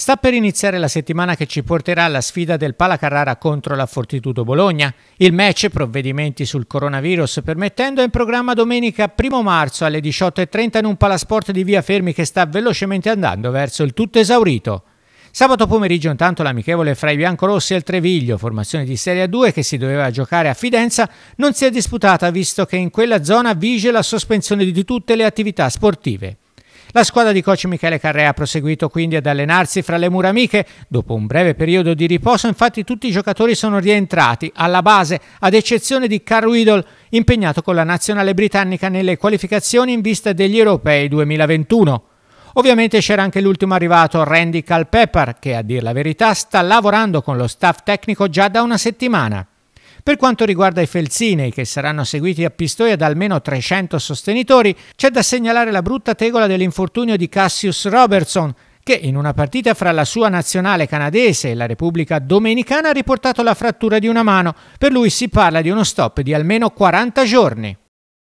Sta per iniziare la settimana che ci porterà alla sfida del Pala Carrara contro la Fortitudo Bologna. Il match provvedimenti sul coronavirus permettendo è in programma domenica 1 marzo alle 18.30 in un palasport di Via Fermi che sta velocemente andando verso il tutto esaurito. Sabato pomeriggio intanto l'amichevole fra i biancorossi e il Treviglio, formazione di Serie 2 che si doveva giocare a Fidenza, non si è disputata visto che in quella zona vige la sospensione di tutte le attività sportive. La squadra di coach Michele Carrea ha proseguito quindi ad allenarsi fra le mura amiche. Dopo un breve periodo di riposo, infatti, tutti i giocatori sono rientrati alla base, ad eccezione di Carl Riddle, impegnato con la nazionale britannica nelle qualificazioni in vista degli europei 2021. Ovviamente c'era anche l'ultimo arrivato Randy Culpepper che a dir la verità sta lavorando con lo staff tecnico già da una settimana. Per quanto riguarda i felsinei, che saranno seguiti a Pistoia da almeno 300 sostenitori, c'è da segnalare la brutta tegola dell'infortunio di Cassius Robertson, che in una partita fra la sua nazionale canadese e la Repubblica Dominicana ha riportato la frattura di una mano. Per lui si parla di uno stop di almeno 40 giorni.